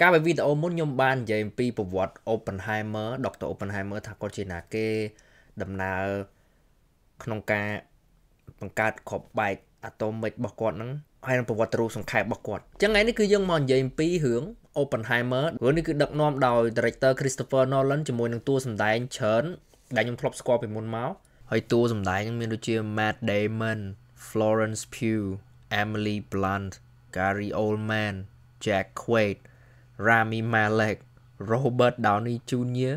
កាលពីវីដេអូមុនខ្ញុំបាននិយាយអំពីប្រវត្តិ Oppenheimer Dr. Oppenheimer ថាគាត់ជាណាគេដំណើរក្នុងការបង្កើតគ្រាប់បែកអាតូមិករបស់គាត់ហ្នឹងហើយនឹងប្រវត្តិរូបសង្ខេបរបស់គាត់អញ្ចឹងថ្ងៃនេះគឺយើងមកនិយាយអំពីរឿង Oppenheimer រឿងនេះគឺដឹកនាំដោយ Director Christopher Nolan ជាមួយនឹងតួសម្ដែងច្រើនដែលខ្ញុំធ្លាប់ស្គាល់ពីមុនមកហើយតួសម្ដែងនឹងមានដូចជា Matt Damon, Florence Pugh, Emily Blunt, Gary Oldman, Jack Quaid Rami Malek Robert Downey Jr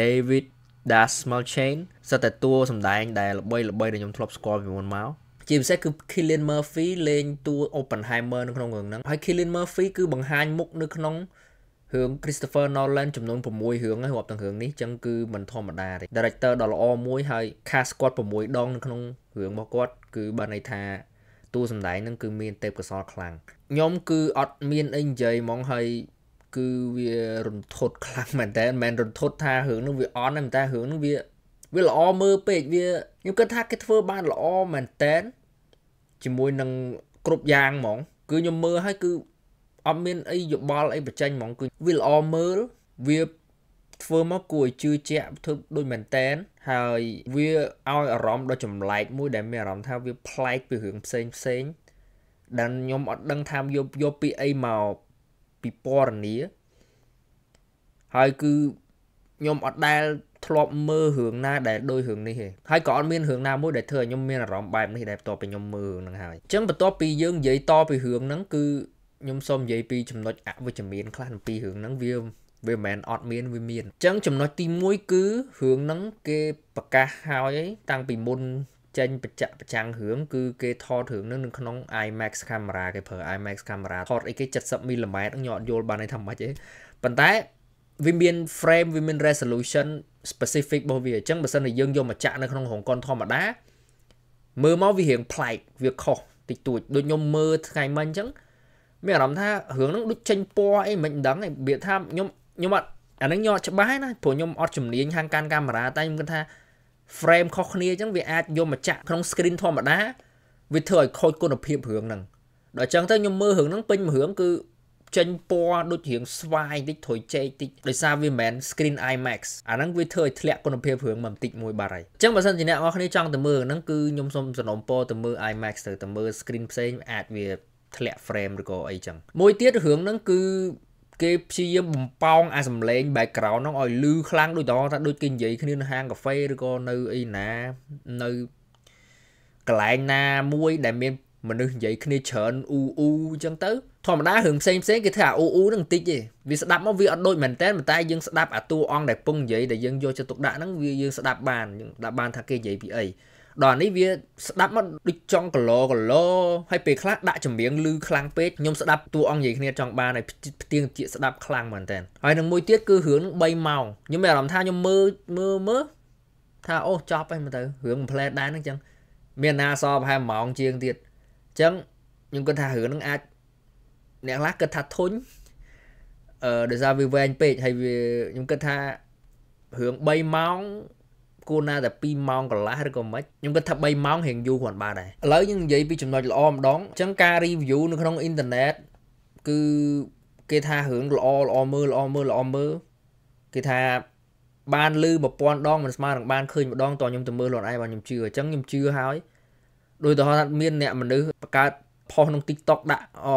David Dasmalchain សិតតែតួសម្ដែងដែលល្បីល្បីដែលខ្ញុំធ្លាប់ស្គាល់ពីមុនមកជាពិសេសគឺ Killian Murphy លេងតួ Oppenheimer នៅក្នុងរឿងហ្នឹងហើយ Killian Murphy គឺបង្ហាញមុខនៅក្នុងរឿង Christopher Nolan ចំនួន6រឿងហើយរាប់ទាំងរឿងនេះចឹងគឺមិនធម្មតាទេ Director ដ៏ល្អមួយហើយ cast គាត់6ដងនៅក្នុងរឿងរបស់គាត់គឺបានន័យថាតួសម្ដែងហ្នឹងគឺមានទេពកោសលខ្លាំងខ្ញុំគឺអត់មានអីនិយាយហ្មងហើយគឺវារន្ធត់ខ្លាំងមែនតើមិនមែនរន្ធត់ថារឿងនោះវាអន់ទេតែរឿងនោះវាវាល្អមើលពេកវាខ្ញុំគិតថាគេធ្វើបានល្អមែនតើជាមួយនឹងគ្រប់យ៉ាងហ្មង គឺខ្ញុំមើលហើយគឺអត់មាន អីយោបល់អីបញ្ចេញហ្មងគឺវាល្អមើលវាធ្វើមកគួរឲ្យជឿជាក់ធ្វើដូចមែនតែនហើយវាឲ្យអារម្មណ៍ដ៏ចម្លែកមួយដែលមានអារម្មណ៍ថាវាប្លែកពីរឿងផ្សេងផ្សេងដែលខ្ញុំអត់ដឹងថាយកយកពីអីមកពិពណ៌នាហើយគឺខ្ញុំអត់ដែលធ្លាប់មើលរឿងណាដែលដូចរឿងនេះទេហើយក៏អត់មានរឿងណាមួយដែលធ្វើឲ្យខ្ញុំមានអារម្មណ៍បែបនេះដែលបន្ទាប់ពីខ្ញុំមើលហ្នឹងហើយអញ្ចឹងបន្ទាប់ពីយើងនិយាយតពីរឿងហ្នឹងគឺខ្ញុំសូមនិយាយពីចំណុចអវិជ្ជមានខ្លះអំពីរឿងហ្នឹងវាវាមិនមែនអត់មានវាមានអញ្ចឹងចំណុចទី1គឺរឿងហ្នឹងគេប្រកាសហើយតាំងពីមុនចេញបច្ចៈប្រចាំងរឿងគឺគេថតរឿងនឹងក្នុង IMAX កាមេរ៉ាគេប្រើ IMAX កាមេរ៉ាថតអីគេ70មីលីម៉ែត្រខ្ញុំអត់យល់បានថាម៉េចទេប៉ុន្តែវាមាន frame វាមាន resolution specific របស់វាអញ្ចឹងបើសិនជាយើងយកមកចាក់នៅក្នុងរោងកុនធម្មតាមើលមកវារៀងប្លែកវាខុសតិចតួចដូចខ្ញុំមើលថ្ងៃមិញអញ្ចឹងមានអារម្មណ៍ថារឿងហ្នឹងដូចចេញពណ៌អីមិនដឹងឯងវាថាខ្ញុំខ្ញុំអត់អាហ្នឹងខ្ញុំអត់ច្បាស់ណាព្រោះខ្ញុំអត់ជំនាញខាងការកាមេរ៉ាតែខ្ញុំគិតថា frame ខុសគ្នាអញ្ចឹងវាអាចយកមកចាក់ក្នុង screen ធម្មតាវាធ្វើឲ្យខូចគុណភាពរឿងហ្នឹងដល់អញ្ចឹងទៅខ្ញុំមើលរឿងហ្នឹងពេញមួយរឿងគឺចេញពណ៌ដូចរឿងស្វាយតិចថយចេកតិចដោយសារវាមិនមែន screen IMAX អាហ្នឹងវាធ្វើឲ្យធ្លាក់គុណភាពរឿងមកបន្តិចមួយបាត់ហើយអញ្ចឹងបើសិនជាអ្នកនរគ្នាចង់ទៅមើលហ្នឹងគឺខ្ញុំសូមសំណូមពរទៅមើល IMAX ទៅទៅមើល screen ផ្សេងអាចវាធ្លាក់ frame ឬក៏អីចឹងមួយទៀតរឿងហ្នឹងគឺគេព្យាយាមបំប៉ោងអាសំឡេង background ហ្នឹងឲ្យលឺខ្លាំងដូចតថាដូចគេនិយាយគ្នានៅហាងកាហ្វេឬក៏នៅអីណានៅកន្លែងណាមួយ ដែលមាន មនុស្សនិយាយគ្នាច្រើនអ៊ូអ៊ូអញ្ចឹងទៅធម្មតារឿងផ្សេងផ្សេងគេថាអ៊ូអ៊ូនឹងបន្តិចទេវាស្ដាប់មកវាអត់ដូចមែនតើតែយើងស្ដាប់អាតួអង្គដែលពងនិយាយដែលយើងយកចិត្តទុកដាក់ហ្នឹងវាយើងស្ដាប់បានយើងស្ដាប់បានថាគេនិយាយពីអីដល់នេះវាស្ដាប់មកដូចចង់កឡកឡហើយពេលខ្លះដាក់ចម្រៀងលឺខ្លាំងពេកខ្ញុំស្ដាប់តួអង្គនិយាយគ្នាចង់បានហើយផ្ទៀងជាស្ដាប់ខ្លាំងមែនតើហើយនឹងមួយទៀតគឺរឿង3ម៉ោងខ្ញុំមានអារម្មណ៍ថាខ្ញុំមើលមើលមើលថាអូចប់ហើយមើលទៅរឿងមិនផ្លែដែរហ្នឹងចឹងមានណាសប្រហែលម៉ោងជាងទៀតចឹងខ្ញុំគិតថារឿងហ្នឹងអាចអ្នកខ្លះគិតថាធុញអឺដោយសារវាវែងពេកហើយវាខ្ញុំគិតថារឿង3ម៉ោងគួរណាតែ2ម៉ោងកន្លះឬក៏មិនខ្ញុំគិតថា3ម៉ោងរៀងយូរគ្រាន់បានដែរឥឡូវយើងនិយាយពីចំណុចល្អម្ដងអញ្ចឹងការ review នៅក្នុងអ៊ីនធឺណិតគឺគេថារឿងល្អល្អមើលល្អមើលល្អមើលគេថាបានលឺ1000ដងមិនស្មើនឹងបានឃើញម្ដងតខ្ញុំទៅមើលខ្លួនឯងបាទខ្ញុំជឿអញ្ចឹងខ្ញុំជឿហើយដោយតោះថាមានអ្នកមនុស្សបង្កើតផុសក្នុង TikTok ដាក់អូ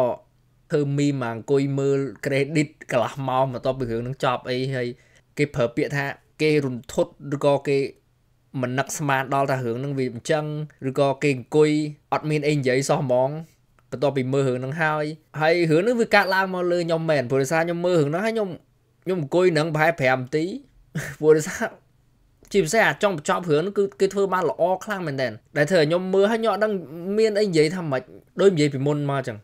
ធ្វើមីមមកអង្គុយមើល credit កន្លះម៉ោងបន្ទាប់ពីរឿងនឹងចប់អីហើយគេប្រើពាក្យថាគេរន្ធត់ឬក៏គេមិននឹកស្មានដល់ថារឿងនឹងវាអញ្ចឹងឬក៏គេអង្គុយអត់មានអីនិយាយសោះហ្មងបន្ទាប់ពីមើលរឿងហ្នឹងហើយហើយរឿងហ្នឹងវាកាត់ឡើងមកលើខ្ញុំមែនព្រោះដោយសារខ្ញុំមើលរឿងហ្នឹងហើយខ្ញុំខ្ញុំអង្គុយនឹងប្រហែល5នាទីព្រោះដោយសារជាពិសេសអាចង់បញ្ចប់រឿងគឺគេធ្វើបានល្អខ្លាំងមែនតើដែលធ្វើឲ្យខ្ញុំមើលហើយខ្ញុំអត់ដឹងមានអីនិយាយថាម៉េចដូចនិយាយពីមុនមកអញ្ចឹង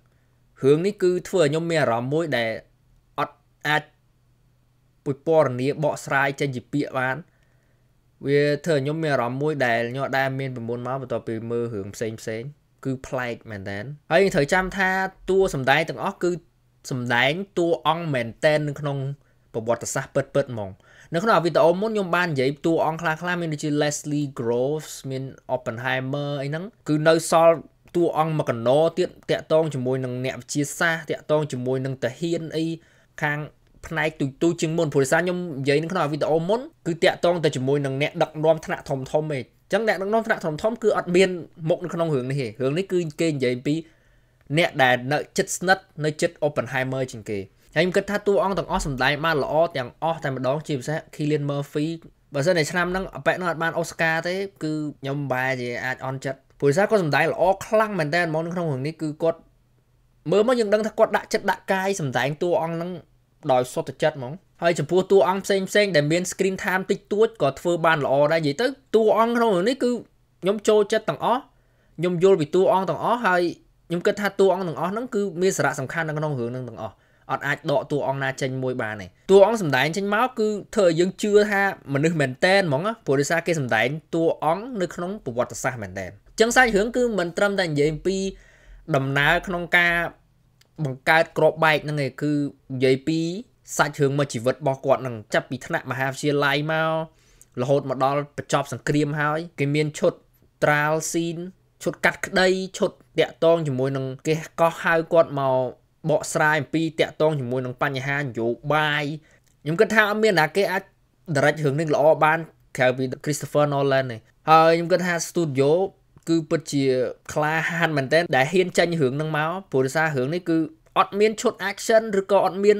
រឿងនេះគឺធ្វើឲ្យខ្ញុំមានអារម្មណ៍មួយដែលអត់អាចពុយពណ៌នាបកស្រាយចេញជាពាក្យបានវាធ្វើឲ្យខ្ញុំមានអារម្មណ៍មួយដែលញ័រដែរមាន9មកបន្ទាប់ពីមើលរឿងផ្សេងផ្សេងគឺប្លែកមែនតើហើយយើងត្រូវចាំថាតួសម្ដែងទាំងអស់គឺសម្ដែងតួអង្គមែនតើនៅក្នុងប្រវត្តិសាស្ត្រពិតពិតហ្មងនៅក្នុងវីដេអូមុនខ្ញុំបាននិយាយតួអង្គខ្លះខ្លះមានដូចជា Leslie Groves មាន Oppenheimer អីហ្នឹងគឺនៅសល់តួអង្គមកកណោទៀតតាក់តងជាមួយនឹងអ្នកវិទ្យាសាស្ត្រតាក់តងជាមួយនឹងតាហ៊ានអីខាងផ្នែកទូទូជាងមុនព្រោះសារខ្ញុំនិយាយនៅក្នុងវីដេអូមុនគឺតាក់ទងទៅជាមួយនឹងអ្នកដឹកនាំថ្នាក់ធំធំឯងចឹងអ្នកដឹកនាំថ្នាក់ធំធំគឺអត់មានមុខនៅក្នុងរឿងនេះទេរឿងនេះគឺគេនិយាយពីអ្នកដែលនៅចិត្តស្និទ្ធនៅចិត្ត Oppenheimer ជាងគេហើយខ្ញុំគិតថាតួអង្គទាំងអស់សម្ដែងបានល្អទាំងអស់តែម្ដងជាពិសេស Cillian Murphy បើសិនតែឆ្នាំហ្នឹងអប៉ែកនោះអត់បានអូស្ការទេគឺខ្ញុំបែរជាអាចអន់ចិត្តព្រោះសារគាត់សម្ដែងល្អខ្លាំងមែនតើហ្មងក្នុងរឿងនេះគឺគាត់មើលមកយើងដឹងថាគាត់ដាក់ចិត្តដាក់កាយសម្ដែងតួអង្គហ្នឹងដោយសុទ្ធចិត្តហ្មងហើយចំពោះតួអង្គផ្សេងផ្សេងដែលមាន screen time តិចតួចក៏ធ្វើបានល្អដែរនិយាយទៅតួអង្គក្នុងនេះគឺខ្ញុំចូលចិត្តទាំងអស់ខ្ញុំយល់ពីតួអង្គទាំងអស់ហើយខ្ញុំគិតថាតួអង្គទាំងអស់ហ្នឹងគឺមានសារៈសំខាន់នៅក្នុងរឿងហ្នឹងទាំងអស់អត់អាចដកតួអង្គណាចេញមួយបានទេតួអង្គសម្ដែងចេញមកគឺធ្វើឲ្យយើងជឿថាមនុស្សមែនតែនហ្មងព្រោះដោយសារគេសម្ដែងតួអង្គនៅក្នុងប្រវត្តិសាស្ត្រមែនតែនអញ្ចឹងសាច់រឿងគឺមិនត្រឹមតែនិយាយពីដំណើរក្នុងការបង្កើតក្របបែកហ្នឹងឯងគឺនិយាយពីសាច់រឿងមួយជីវិតរបស់គាត់ហ្នឹងចាប់ពីថ្នាក់មហាវិទ្យាល័យមករហូតមកដល់បញ្ចប់សង្គ្រាមហើយ គេមានឈុត trial scene ឈុតកាត់ក្តីឈុតតាក់តងជាមួយនឹងគេកោះហៅគាត់មកបកស្រាយអំពីតាក់តងជាមួយនឹងបញ្ហានយោបាយខ្ញុំគិតថាអត់មានណាគេអាច direct រឿងនេះល្អបានក្រៅពី Christopher Nolan ទេហើយខ្ញុំគិតថា studio គឺពិតជាក្លាហានមែនតើដែលហ៊ានចាញ់រឿងហ្នឹងមកព្រោះសាររឿងនេះគឺអត់មានឈុត action ឬក៏អត់មាន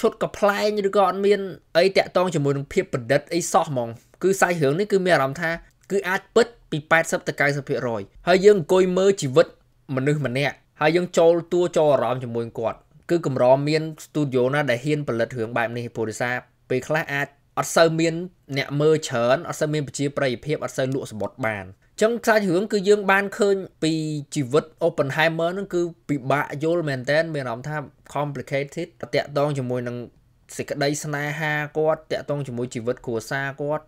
ឈុតកំ pl ែងឬក៏អត់មានអីតាក់ទងជាមួយនឹងភាពប្រឌិតអីសោះហ្មង គឺសាច់រឿងនេះគឺមានអារម្មណ៍ថាគឺអាចពិតពី80ទៅ90%ហើយយើងអង្គុយមើលជីវិតមនុស្សម្នាក់ហើយយើងចូលតួចូលអារម្មណ៍ជាមួយគាត់គឺកម្រមាន studio ណាដែលហ៊ានផលិតរឿងបែបនេះព្រោះថាពេលខ្លះអាចអត់សូវមាន អ្នកមើលច្រើនអត់សូវមានប្រជាប្រិយភាពអត់សូវលក់សម្បត្តិបានចឹងខ្សែរឿងគឺយើងបានឃើញពីជីវិត Oppenheimer ហ្នឹងគឺពិបាកយល់មែនតើមានអារម្មណ៍ថា complicated តាក់ទងជាមួយនឹងសេចក្តីស្នេហាគាត់តាក់ទងជាមួយជីវិតគ្រួសារគាត់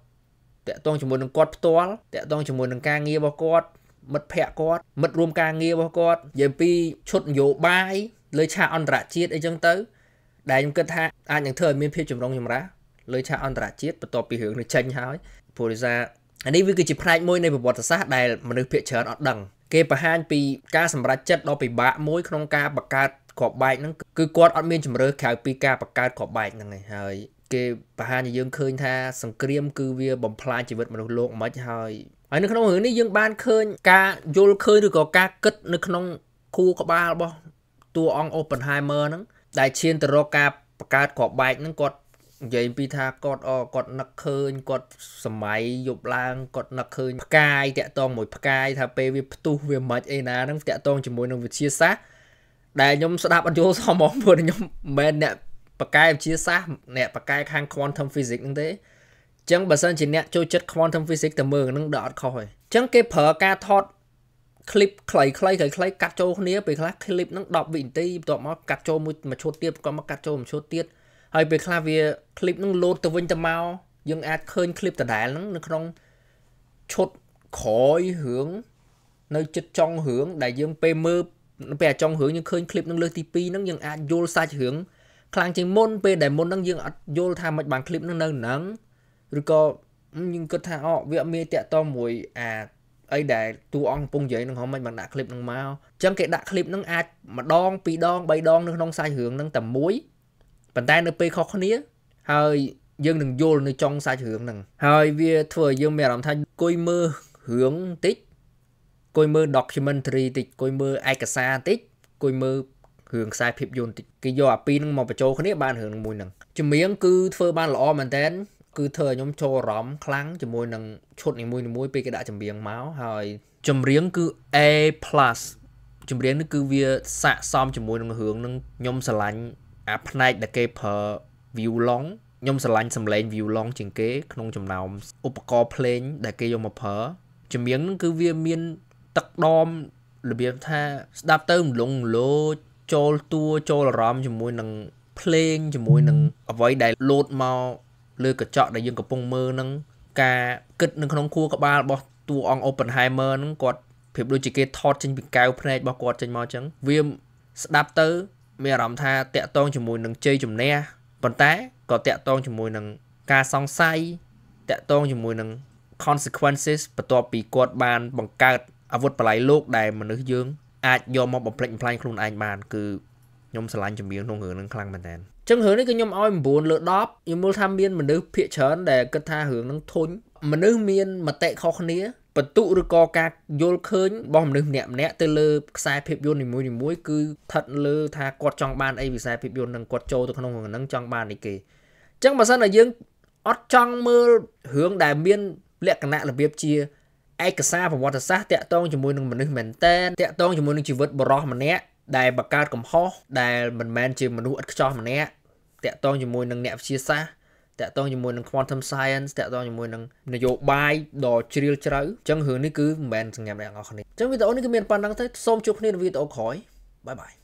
តាក់ទងជាមួយនឹងគាត់ផ្ទាល់តាក់ទងជាមួយនឹងការងាររបស់គាត់មិត្តភ័ក្ដិគាត់មិត្តរួមការងាររបស់គាត់និយាយពីឈុតនយោបាយលើឆាកអន្តរជាតិអីចឹងទៅដែលខ្ញុំគិតថាអាចនឹងធ្វើឲ្យមានភាពចម្រុងចម្រាស់លើឆាកអន្តរជាតិបន្ទាប់ពីរឿងនេះចេញហើយព្រោះដោយសារអានេះវាគឺជាផ្នែកមួយនៃប្រវត្តិសាស្ត្រដែលមនុស្សភាគច្រើនអត់ដឹងគេបង្ហាញពីការសម្រេចចិត្តដ៏ពិបាកមួយក្នុងការបង្កើតក្របបែកហ្នឹងគឺគាត់អត់មានជំរឿក្រៅពីការបង្កើតក្របបែកហ្នឹងឯងហើយគេបង្ហាញឲ្យយើងឃើញថាសង្គ្រាមគឺវាបំផ្លាញជីវិតមនុស្សលោកមិនហើយហើយនៅក្នុងរឿងនេះយើងបានឃើញការយល់ឃើញឬក៏ការគិតនៅក្នុងខួរក្បាលរបស់តួអង្គអូប៊ិនហៃមឺហ្នឹងដែលឈានទៅរកការបង្កើតក្របបែកហ្នឹងគាត់និយាយពីថាគាត់អគាត់នឹកឃើញគាត់សម័យយប់ឡើងគាត់នឹកឃើញផ្កាយតាក់តងមួយផ្កាយថាពេលវាផ្ទុះវាមិនអីណាហ្នឹងតាក់តងជាមួយនឹងវិទ្យាសាស្ត្រដែលខ្ញុំស្ដាប់អត់យល់សោះហ្មងព្រោះខ្ញុំមិនមែនអ្នកបកកែវិទ្យាសាស្ត្រអ្នកបកកែខាង quantum physics ហ្នឹងទេអញ្ចឹងបើសិនជាអ្នកចូលចិត្ត quantum physics តែមើលហ្នឹងដល់អត់ខុសទេអញ្ចឹងគេប្រើការថត clip ខ្លីៗខ្លីៗកាត់ចូលគ្នាពេលខ្លះ clip ហ្នឹង10វិនាទីបន្ទាប់មកកាត់ចូលមួយមួយឈុតទៀតបន្ទាប់មកកាត់ចូលមួយឈុតទៀតហើយពេលខ្លះវាคลิปនឹង load ទៅវិញទៅមកយើង អាចឃើញคลิปដដែលហ្នឹងនៅក្នុងឈុតក្រោយរឿងនៅចិត្តចុងរឿងដែលយើងពេលមើលពេលអាចុងរឿងយើងឃើញคลิปនឹងលើសទី2ហ្នឹងយើងអាចយល់សាច់រឿងខ្លាំងជាងមុនពេលដែលមុនហ្នឹងយើងអត់យល់ថាមិនបានคลิปនឹងនៅហ្នឹងឬក៏យើងគិតថាអូវាអត់មានតាក់តមួយ អាអីដែលតួអង្គកំពុងនិយាយនឹងហមមិនបានដាក់คลิปនឹងមកអញ្ចឹងគេដាក់คลิปនឹងអាចម្ដងពីរដងបីដងនៅក្នុងសាច់រឿងនឹងតែមួយប៉ុន្តែ នៅពេលខុសគ្នា ហើយយើងនឹងយល់នៅចុងសាច់រឿងហ្នឹងហើយវាធ្វើឲ្យយើងមានអារម្មណ៍ថាគួយមើលរឿងតិចគួយមើល documentary តិចគួយមើលឯកសារតិចគួយមើលរឿងខ្សែភាពយន្តតិចគេយកអាពីរហ្នឹងមកបញ្ចូលគ្នាបានរឿងមួយហ្នឹងចម្រៀងគឺធ្វើបានល្អមែនតើគឺធ្វើឲ្យខ្ញុំចូលអារម្មណ៍ខ្លាំងជាមួយនឹងឈុតនីមួយៗពេលគេដាក់ចម្រៀងមកហើយចម្រៀងគឺ A+ ចម្រៀងនេះគឺវាស័កសមជាមួយនឹងរឿងនឹងខ្ញុំស្រឡាញ់អាផ្នែកដែលគេប្រើ view long ខ្ញុំស្រឡាញ់សំឡេង view long ជាងគេ ក្នុងចំណោមឧបករណ៍ភ្លេងដែលគេយកមកប្រើចម្រៀងនឹងគឺវាមានទឹកដមរបៀបថាស្ដាប់ទៅរំលងលោចចូលតួចូលអារម្មណ៍ជាមួយនឹងភ្លេងជាមួយនឹងអ្វីដែលលោតមកលើកញ្ចក់ដែលយើងកំពុងមើលនឹង ការគិតនៅក្នុងខួរក្បាលរបស់តួអង្គ Oppenheimer ហ្នឹងគាត់ភាពដូចជាគេថតចេញពីកែវភ្នែករបស់គាត់ចេញមកអញ្ចឹងវាស្ដាប់ទៅមានអារម្មណ៍ថាតាក់ទងជាមួយនឹងជ័យជំនះប៉ុន្តែក៏តាក់ទងជាមួយនឹងការសង្ស័យតាក់ទងជាមួយនឹង consequences បន្ទាប់ពីគាត់បានបង្កើតអាវុធបល័យលោកដែលមនុស្សយើងអាចយកមកបំផ្លិចបំផ្លាញខ្លួនឯងបានគឺខ្ញុំស្រឡាញ់ចម្រៀងក្នុងរឿងនឹងខ្លាំងមែនតើអញ្ចឹងរឿងនេះគឺខ្ញុំឲ្យ9លើ10ខ្ញុំមើលថាមានមនុស្សភាគច្រើនដែលគិតថារឿងនឹងធុញមនុស្សមានមតិខុសគ្នាបន្ទុឬក៏ការយល់ឃើញរបស់មនុស្សម្នាក់ម្នាក់ទៅលើខ្សែភាពយន្តនីមួយៗគឺស្ថិតលើថាគាត់ចង់បានអីវិស័យភាពយន្តនឹងគាត់ចូលទៅក្នុងហ្នឹងចង់បានអីគេអញ្ចឹងបើសិនតែយើងអត់ចង់មើលរឿងដែលមានលក្ខណៈរបៀបជាឯកសារប្រវត្តិសាស្ត្រតាក់ទងជាមួយនឹងមនុស្សមែនតើតាក់ទងជាមួយនឹងជីវិតបរោះម្នាក់ដែលបង្កើតកំហុសដែលមិនមែនជាមនុស្សឥតខ្ចោះម្នាក់តាក់ទងជាមួយនឹងអ្នកវិទ្យាសាស្ត្រតកតងជាមួយនឹង quantum science តកតងជាមួយនឹងនយោបាយដ៏ជ្រាលជ្រៅអញ្ចឹងរឿងនេះគឺមិនមែនសម្រាប់អ្នកនរគ្នាអញ្ចឹងវីដេអូនេះគឺមានប៉ុណ្្នឹងទេសូមជួបគ្នានៅវីដេអូក្រោយបាយបាយ